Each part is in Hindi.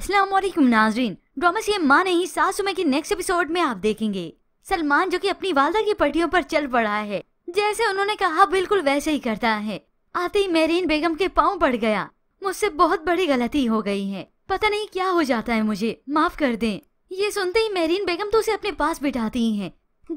असलम नाजरीन ड्रामा सी माँ नहीं सासू में की नेक्स्ट एपिसोड में आप देखेंगे सलमान जो कि अपनी वालदा की पट्टियों पर चल पड़ा है जैसे उन्होंने कहा बिल्कुल वैसे ही करता है आते ही मेरीन बेगम के पाँव पड़ गया मुझसे बहुत बड़ी गलती हो गई है पता नहीं क्या हो जाता है मुझे माफ कर दें ये सुनते ही मेरीन बेगम तो उसे अपने पास बिठाती हैं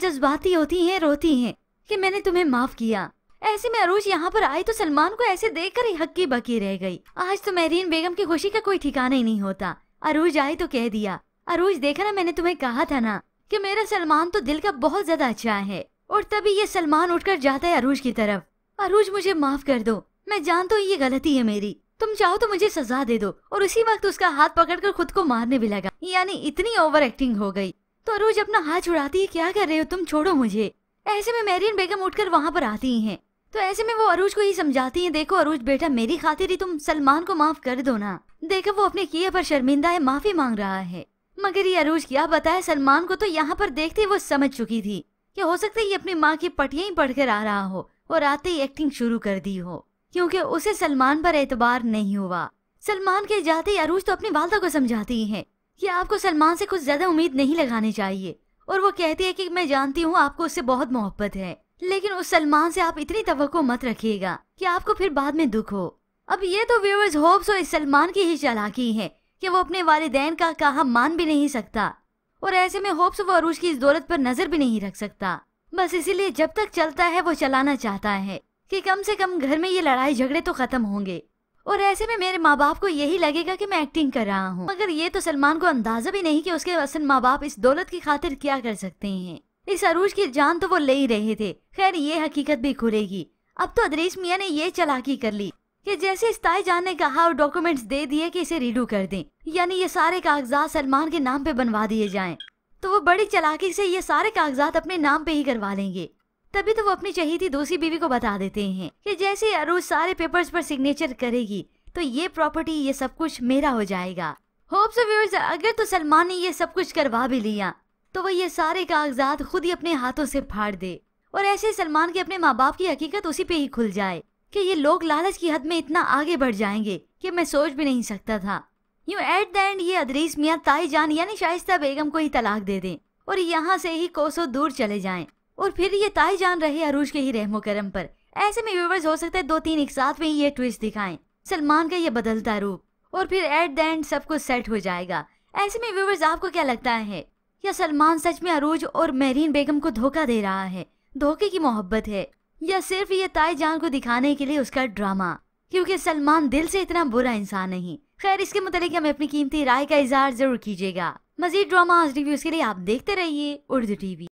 जज्बाती होती हैं रोती हैं कि मैंने तुम्हें माफ किया ऐसे में अरूज यहाँ पर आई तो सलमान को ऐसे देख कर ही हक्की बकी रह गई आज तो मेहरीन बेगम की खुशी का कोई ठिकाना ही नहीं होता अरूज आई तो कह दिया अरूज देखा ना मैंने तुम्हें कहा था ना कि मेरा सलमान तो दिल का बहुत ज्यादा अच्छा है और तभी ये सलमान उठकर जाता है अरूज की तरफ अरूज मुझे माफ कर दो मैं जान तो ये गलती है मेरी तुम चाहो तो मुझे सजा दे दो और उसी वक्त उसका हाथ कर खुद को मारने भी लगा यानी इतनी ओवर एक्टिंग हो गयी तो अरूज अपना हाथ छुड़ाती है क्या कर रहे हो तुम छोड़ो मुझे ऐसे में मैरियन बेगम उठकर वहाँ पर आती हैं तो ऐसे में वो अरूज को ही समझाती हैं देखो अरूज बेटा मेरी खातिर ही तुम सलमान को माफ कर दो ना देखो वो अपने किए पर शर्मिंदा है माफी मांग रहा है मगर ये अरूज क्या बताए सलमान को तो यहाँ पर देखते ही वो समझ चुकी थी कि हो सकता है ये अपनी माँ की पटिया ही पढ़कर आ रहा हो और आते ही एक्टिंग शुरू कर दी हो क्योंकि उसे सलमान पर एतबार नहीं हुआ सलमान के जाते ही अरूज तो अपनी वालदा को समझाती है कि आपको सलमान से कुछ ज्यादा उम्मीद नहीं लगानी चाहिए और वो कहती है कि मैं जानती हूँ आपको उससे बहुत मोहब्बत है लेकिन उस सलमान से आप इतनी तो मत रखिएगा कि आपको फिर बाद में दुख हो अब ये तो व्यूअर्स होप्स और इस सलमान की ही चालाकी है कि वो अपने वालदेन का कहा मान भी नहीं सकता और ऐसे में होप्स वो अरूज की इस दौलत पर नजर भी नहीं रख सकता बस इसीलिए जब तक चलता है वो चलाना चाहता है कि कम से कम घर में ये लड़ाई झगड़े तो खत्म होंगे और ऐसे में मेरे माँ बाप को यही लगेगा कि मैं एक्टिंग कर रहा हूँ मगर ये तो सलमान को अंदाजा भी नहीं कि उसके असल माँ बाप इस दौलत की खातिर क्या कर सकते हैं इस अरूज की जान तो वो ले ही रहे थे खैर ये हकीकत भी खुलेगी अब तो अदरीस मियाँ ने ये चलाकी कर ली कि जैसे इस्ताई जान ने कहा और डॉक्यूमेंट्स दे दिए कि इसे रिड्यू कर दें यानी ये सारे कागजात सलमान के नाम पे बनवा दिए जाएं तो वो बड़ी चलाकी से ये सारे कागजात अपने नाम पे ही करवा लेंगे तभी तो वो अपनी चहेती दूसरी बीवी को बता देते हैं कि जैसे अरुज सारे पेपर्स पर सिग्नेचर करेगी तो ये प्रॉपर्टी ये सब कुछ मेरा हो जाएगा होप सो व्यूअर्स अगर तो सलमान ने ये सब कुछ करवा भी लिया तो वो ये सारे कागजात खुद ही अपने हाथों से फाड़ दे और ऐसे सलमान के अपने माँ बाप की हकीकत उसी पे ही खुल जाए कि ये लोग लालच की हद में इतना आगे बढ़ जाएंगे कि मैं सोच भी नहीं सकता था यू एट द एंड ये अदरीस मियाँ ताई जान यानी शाइस्ता बेगम को ही तलाक दे दें और यहाँ से ही कोसों दूर चले जाएं और फिर ये ताई जान रहे अरूज के ही रहमो करम पर ऐसे में व्यूवर्स हो सकता है दो तीन एक साथ में ही ये ट्विस्ट दिखाएं सलमान का ये बदलता रूप और फिर एट द एंड सब कुछ सेट हो जाएगा ऐसे में व्यूवर्स आपको क्या लगता है या सलमान सच में अरूज और मेहरीन बेगम को धोखा दे रहा है धोखे की मोहब्बत है या सिर्फ ये ताई जान को दिखाने के लिए उसका ड्रामा क्योंकि सलमान दिल से इतना बुरा इंसान नहीं खैर इसके मुतालिक हमें अपनी कीमती राय का इजहार जरूर कीजिएगा मजीद ड्रामा रिव्यूज के लिए आप देखते रहिए उर्दू टीवी